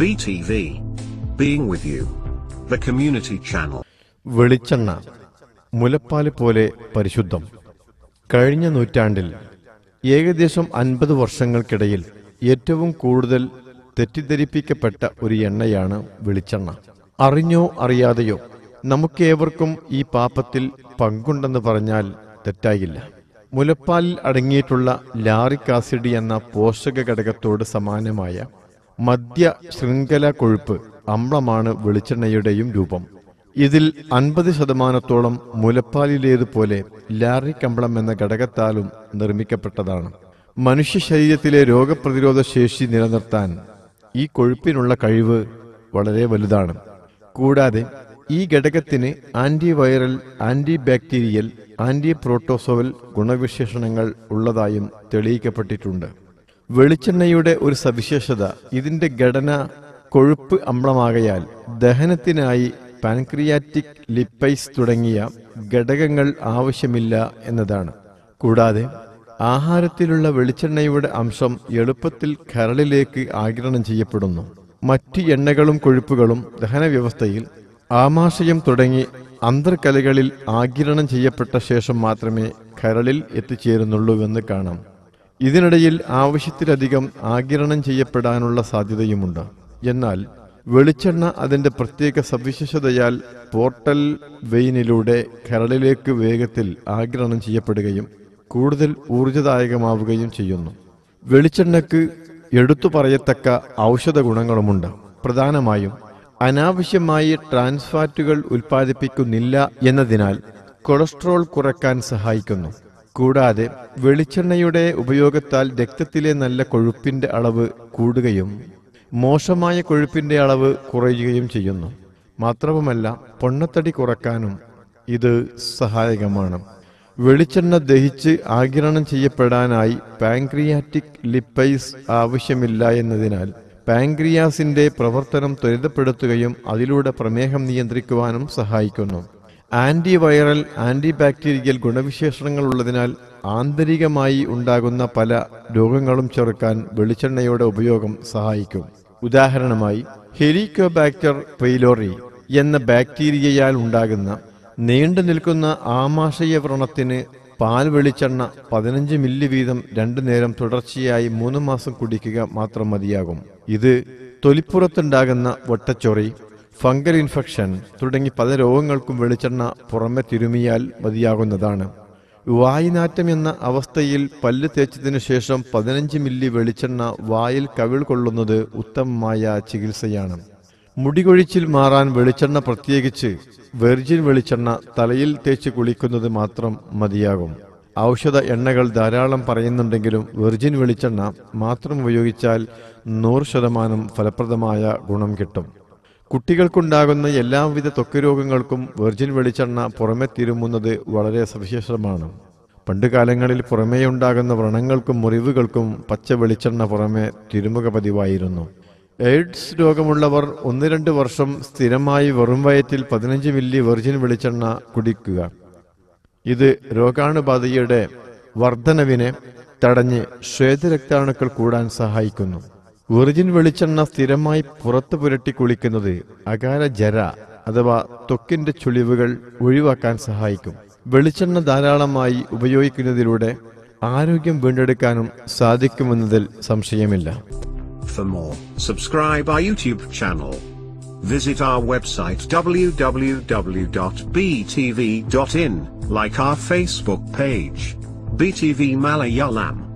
BTV. Being with you. The community channel. വെളിച്ചെണ്ണ മുലപ്പാല് പോലെ പരിശുദ്ധം കഴിഞ്ഞ നൂറ്റാണ്ടിൽ ഏകദേശം അൻപത് വർഷങ്ങൾക്കിടയിൽ ഏറ്റവും കൂടുതൽ തെറ്റിദ്ധരിപ്പിക്കപ്പെട്ട ഒരു എണ്ണയാണ് വെളിച്ചെണ്ണ അറിഞ്ഞോ അറിയാതെയോ നമുക്കേവർക്കും ഈ പാപത്തിൽ പങ്കുണ്ടെന്ന് പറഞ്ഞാൽ തെറ്റായില്ല മുലപ്പാലിൽ അടങ്ങിയിട്ടുള്ള ലാറിക് ആസിഡ് എന്ന പോഷക ഘടകത്തോട് സമാനമായ മദ്യ ശൃംഖല കൊഴുപ്പ് അമ്ലമാണ് വെളിച്ചെണ്ണയുടെയും രൂപം ഇതിൽ അൻപത് ശതമാനത്തോളം മുലപ്പാലിലേതുപോലെ ലാറിക് അമ്ലം എന്ന ഘടകത്താലും നിർമ്മിക്കപ്പെട്ടതാണ് മനുഷ്യ ശരീരത്തിലെ രോഗപ്രതിരോധ ശേഷി നിലനിർത്താൻ ഈ കൊഴുപ്പിനുള്ള കഴിവ് വളരെ വലുതാണ് കൂടാതെ ഈ ഘടകത്തിന് antiviral antibacterial antiprotozoal ഗുണവിശേഷണങ്ങൾ ഉള്ളതായും തെളിയിക്കപ്പെട്ടിട്ടുണ്ട് വെളിച്ചെണ്ണയുടെ ഒരു സവിശേഷത ഇതിന്റെ ഘടന കൊഴുപ്പ് അമ്ലമാകയാൽ ദഹനത്തിനായി പാൻക്രിയാറ്റിക് ലിപ്പൈസ് തുടങ്ങിയ ഘടകങ്ങൾ ആവശ്യമില്ല എന്നതാണ് കൂടാതെ ആഹാരത്തിലുള്ള വെളിച്ചെണ്ണയുടെ അംശം എളുപ്പത്തിൽ കരളിലേക്ക് ആഗിരണം ചെയ്യപ്പെടുന്നു മറ്റ് എണ്ണകളും കൊഴുപ്പുകളും ദഹനവ്യവസ്ഥയിൽ ആമാശയം തുടങ്ങി അന്തർകലകളിൽ ആഗിരണം ചെയ്യപ്പെട്ട ശേഷം മാത്രമേ കരളിൽ എത്തിച്ചേരുന്നുള്ളൂവെന്ന് കാണാം ഇതിനിടയിൽ ആവശ്യത്തിലധികം ആകിരണം ചെയ്യപ്പെടാനുള്ള സാധ്യതയുമുണ്ട് എന്നാൽ വെളിച്ചെണ്ണ അതിൻ്റെ പ്രത്യേക സവിശേഷതയാൽ പോർട്ടൽ വെയിനിലൂടെ കരളിലേക്ക് വേഗത്തിൽ ആഗിരണം ചെയ്യപ്പെടുകയും കൂടുതൽ ഊർജദായകമാവുകയും ചെയ്യുന്നു വെളിച്ചെണ്ണയ്ക്ക് എടുത്തു പറയത്തക്ക ഔഷധ ഗുണങ്ങളുമുണ്ട് പ്രധാനമായും അനാവശ്യമായി ട്രാൻസ്ഫാറ്റുകൾ ഉൽപ്പാദിപ്പിക്കുന്നില്ല എന്നതിനാൽ കൊളസ്ട്രോൾ കുറയ്ക്കാൻ സഹായിക്കുന്നു കൂടാതെ വെളിച്ചെണ്ണയുടെ ഉപയോഗത്താൽ രക്തത്തിലെ നല്ല കൊഴുപ്പിന്റെ അളവ് കൂടുകയും മോശമായ കൊഴുപ്പിന്റെ അളവ് കുറയുകയും ചെയ്യുന്നു മാത്രവുമല്ല പൊണ്ണത്തടി കുറക്കാനും ഇത് സഹായകമാണ് വെളിച്ചെണ്ണ ദഹിച്ച് ആഗിരണം ചെയ്യപ്പെടാനായി പാൻക്രിയാറ്റിക് ലിപ്പൈസ് ആവശ്യമില്ല എന്നതിനാൽ പാങ്ക്രിയാസിന്റെ പ്രവർത്തനം ത്വരിതപ്പെടുത്തുകയും അതിലൂടെ പ്രമേഹം നിയന്ത്രിക്കുവാനും സഹായിക്കുന്നു ആൻറ്റിവൈറൽ ആൻറ്റിബാക്ടീരിയൽ ഗുണവിശേഷണങ്ങൾ ഉള്ളതിനാൽ ആന്തരികമായി ഉണ്ടാകുന്ന പല രോഗങ്ങളും ചെറുക്കാൻ വെളിച്ചെണ്ണയുടെ ഉപയോഗം സഹായിക്കും ഉദാഹരണമായി ഹെലിക്കോബാക്ടർ പെയിലോറി എന്ന ബാക്ടീരിയയാൽ ഉണ്ടാകുന്ന നീണ്ടു നിൽക്കുന്ന ആമാശയ വ്രണത്തിന് പാൽ വെളിച്ചെണ്ണ പതിനഞ്ച് മില്ലി വീതം രണ്ടു നേരം തുടർച്ചയായി മൂന്ന് മാസം കുടിക്കുക മാത്രം മതിയാകും ഇത് തൊലിപ്പുറത്തുണ്ടാകുന്ന വട്ടച്ചൊറി ഫംഗൽ ഇൻഫെക്ഷൻ തുടങ്ങി പല രോഗങ്ങൾക്കും വെളിച്ചെണ്ണ പുറമെ തിരുമിയാൽ മതിയാകുന്നതാണ് വായിനാറ്റം എന്ന അവസ്ഥയിൽ പല്ല് തേച്ചതിനു ശേഷം പതിനഞ്ച് മില്ലി വെളിച്ചെണ്ണ വായിൽ കവിൾ കൊള്ളുന്നത് ഉത്തമമായ ചികിത്സയാണ് മുടികൊഴിച്ചിൽ മാറാൻ വെളിച്ചെണ്ണ പ്രത്യേകിച്ച് വെർജിൻ വെളിച്ചെണ്ണ തലയിൽ തേച്ച് കുളിക്കുന്നത് മാത്രം മതിയാകും ഔഷധ എണ്ണകൾ ധാരാളം പറയുന്നുണ്ടെങ്കിലും വെർജിൻ വെളിച്ചെണ്ണ മാത്രം ഉപയോഗിച്ചാൽ നൂറ് ശതമാനം ഫലപ്രദമായ ഗുണം കിട്ടും കുട്ടികൾക്കുണ്ടാകുന്ന എല്ലാവിധ രോഗങ്ങൾക്കും വെർജിൻ വെളിച്ചെണ്ണ പുറമെ തിരുമുന്നത് വളരെ സവിശേഷമാണ് പണ്ടുകാലങ്ങളിൽ പുറമേ ഉണ്ടാകുന്ന വ്രണങ്ങൾക്കും മുറിവുകൾക്കും പച്ച വെളിച്ചെണ്ണ പുറമെ തിരുമുക പതിവായിരുന്നു എയ്ഡ്സ് രോഗമുള്ളവർ ഒന്ന് രണ്ട് വർഷം സ്ഥിരമായി വെറും വയറ്റിൽ പതിനഞ്ച് മില്ലി വെർജിൻ വെളിച്ചെണ്ണ കുടിക്കുക ഇത് രോഗാണുബാധയുടെ വർധനവിനെ തടഞ്ഞ് ശ്വേതരക്താണുക്കൾ കൂടാൻ സഹായിക്കുന്നു വെറുജിൻ വെളിച്ചെണ്ണ സ്ഥിരമായി പുറത്തു പുരട്ടി കുളിക്കുന്നത് അകാല ജര അഥവാ ത്വക്കിന്റെ ചുളിവുകൾ ഒഴിവാക്കാൻ സഹായിക്കും വെളിച്ചെണ്ണ ധാരാളമായി ഉപയോഗിക്കുന്നതിലൂടെ ആരോഗ്യം വീണ്ടെടുക്കാനും സാധിക്കുമെന്നതിൽ സംശയമില്ല For more, subscribe our YouTube channel. Visit our website www.btv.in, like our Facebook page, BTV Malayalam.